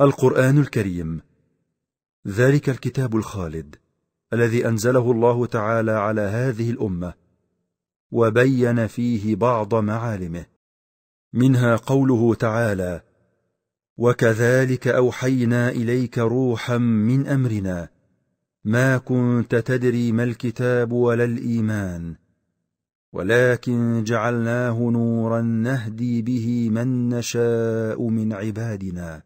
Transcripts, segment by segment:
القرآن الكريم ذلك الكتاب الخالد الذي أنزله الله تعالى على هذه الأمة وبين فيه بعض معالمه منها قوله تعالى وكذلك أوحينا إليك روحا من أمرنا ما كنت تدري ما الكتاب ولا الإيمان ولكن جعلناه نورا نهدي به من نشاء من عبادنا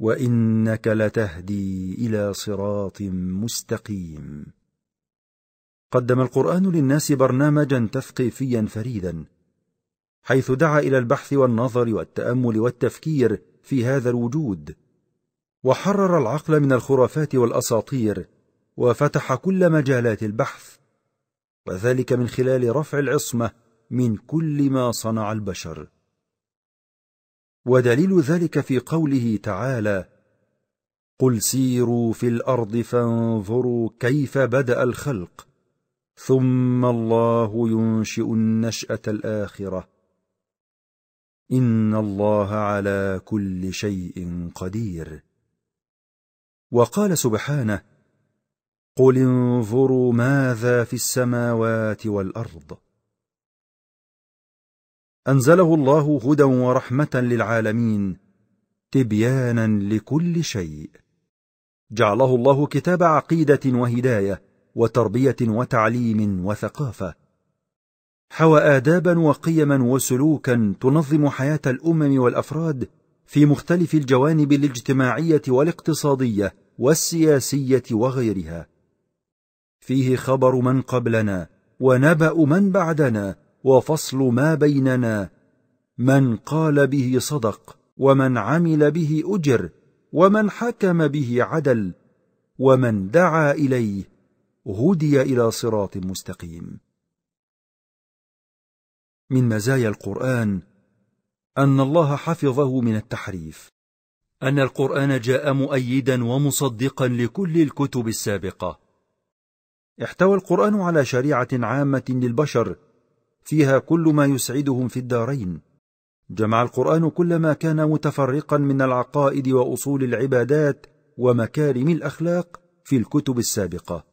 وانك لتهدي الى صراط مستقيم قدم القران للناس برنامجا تثقيفيا فريدا حيث دعا الى البحث والنظر والتامل والتفكير في هذا الوجود وحرر العقل من الخرافات والاساطير وفتح كل مجالات البحث وذلك من خلال رفع العصمه من كل ما صنع البشر ودليل ذلك في قوله تعالى قل سيروا في الارض فانظروا كيف بدا الخلق ثم الله ينشئ النشاه الاخره ان الله على كل شيء قدير وقال سبحانه قل انظروا ماذا في السماوات والارض انزله الله هدى ورحمه للعالمين تبيانا لكل شيء جعله الله كتاب عقيده وهدايه وتربيه وتعليم وثقافه حوى ادابا وقيما وسلوكا تنظم حياه الامم والافراد في مختلف الجوانب الاجتماعيه والاقتصاديه والسياسيه وغيرها فيه خبر من قبلنا ونبا من بعدنا وفصل ما بيننا من قال به صدق ومن عمل به اجر ومن حكم به عدل ومن دعا اليه هدي الى صراط مستقيم من مزايا القران ان الله حفظه من التحريف ان القران جاء مؤيدا ومصدقا لكل الكتب السابقه احتوى القران على شريعه عامه للبشر فيها كل ما يسعدهم في الدارين جمع القران كل ما كان متفرقا من العقائد واصول العبادات ومكارم الاخلاق في الكتب السابقه